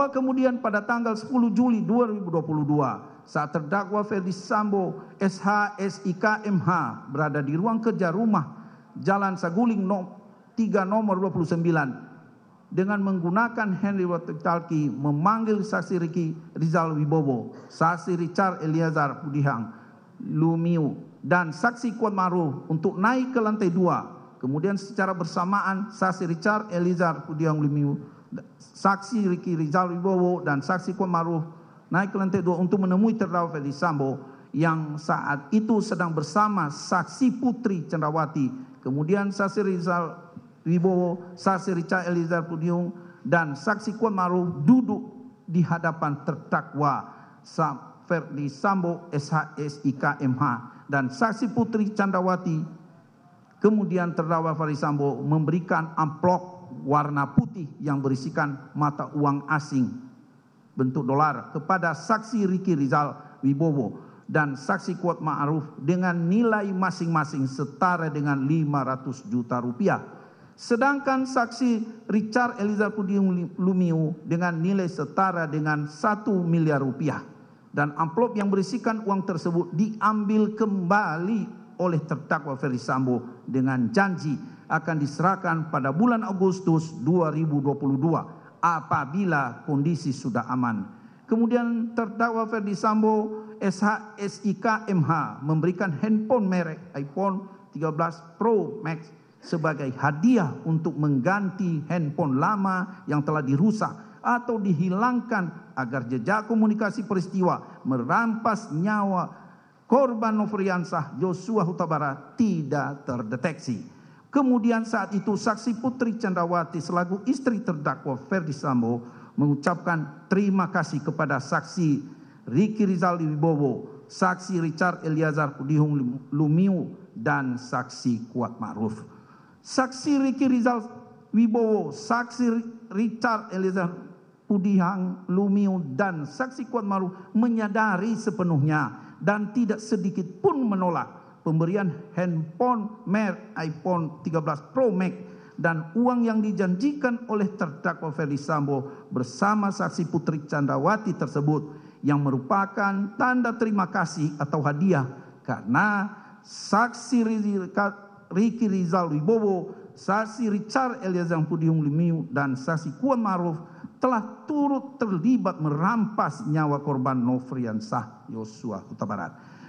bahwa kemudian pada tanggal 10 Juli 2022 saat terdakwa Ferdi Sambo SH SIK MH berada di ruang kerja rumah Jalan Saguling no 3 nomor 29 dengan menggunakan Henry Watekalki memanggil saksi Riki Rizal Wibowo, saksi Richard Eliazar Pudihang, Lumiu, dan saksi Kuat Maruf untuk naik ke lantai dua. Kemudian secara bersamaan saksi Richard Eliazar Pudihang Lumiu saksi Riki Rizal Wibowo dan saksi Kuat Maruf naik ke lantai dua untuk menemui terdakwa Ferdi Sambo yang saat itu sedang bersama saksi Putri Cendrawati, kemudian saksi Rizal Wibowo, saksi Richard Elizar Pudiung dan saksi Kuat Maruf duduk di hadapan terdakwa Ferdi Sambo SHSIKMH dan saksi Putri Candrawati kemudian terdakwa Ferdi Sambo memberikan amplop warna putih yang berisikan mata uang asing bentuk dolar kepada saksi Riki Rizal Wibowo dan saksi kuat ma'ruf dengan nilai masing-masing setara dengan 500 juta rupiah. Sedangkan saksi Richard Elizar Pudium Lumiu dengan nilai setara dengan 1 miliar rupiah. Dan amplop yang berisikan uang tersebut diambil kembali oleh terdakwa Ferry Sambo dengan janji akan diserahkan pada bulan Agustus 2022 apabila kondisi sudah aman. Kemudian terdakwa Ferdi Sambo SH SIK MH memberikan handphone merek iPhone 13 Pro Max sebagai hadiah untuk mengganti handphone lama yang telah dirusak atau dihilangkan agar jejak komunikasi peristiwa merampas nyawa korban Nofriansah Joshua Hutabara tidak terdeteksi. Kemudian saat itu saksi Putri Candrawati selaku istri terdakwa Ferdi Sambo mengucapkan terima kasih kepada saksi Riki Rizal Wibowo, saksi Richard Eliazar Kudihung Lumiu dan saksi Kuat Maruf. Saksi Riki Rizal Wibowo, saksi Richard Eliezer Pudihang Lumiu dan saksi Kuat Maruf menyadari sepenuhnya dan tidak sedikit pun menolak pemberian handphone merek iPhone 13 Pro Max dan uang yang dijanjikan oleh terdakwa Ferdi Sambo bersama saksi Putri Candrawati tersebut yang merupakan tanda terima kasih atau hadiah karena saksi Riki Rizal Wibowo, saksi Richard Eliezer Pudium Limiu dan saksi Kuan Maruf telah turut terlibat merampas nyawa korban Nofriansah Yosua Huta Barat.